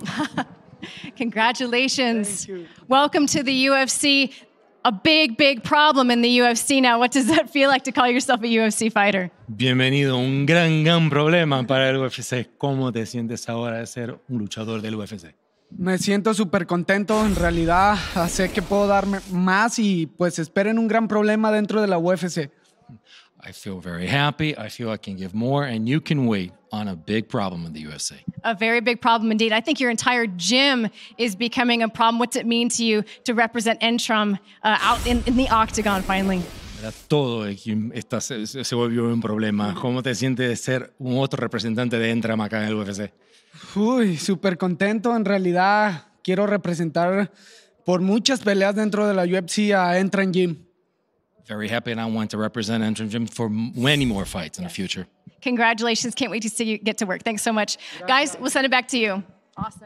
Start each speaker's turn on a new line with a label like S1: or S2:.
S1: Congratulations. Welcome to the UFC. A big, big problem in the UFC now. What does that feel like to call yourself a UFC fighter?
S2: Bienvenido, un gran, gran problema para el UFC. ¿Cómo te sientes ahora de ser un luchador del UFC?
S3: Me siento súper contento, en realidad sé que puedo darme más y pues esperen un gran problema dentro de la UFC.
S4: I feel very happy. I feel I can give more, and you can wait on a big problem in the USA.
S1: A very big problem indeed. I think your entire gym is becoming a problem. What's it mean to you to represent Entrum uh, out in, in the octagon finally?
S2: Todo está, se, se volvió un problema. ¿Cómo te sientes de ser un otro representante de Entram acá en el UFC?
S3: Uy, súper contento. En realidad, quiero representar por muchas peleas dentro de la UFC a Entram Gym
S5: very happy, and I want to represent Antrim Gym for many more fights in the future.
S1: Congratulations. Can't wait to see you get to work. Thanks so much. Guys, we'll send it back to you. Awesome.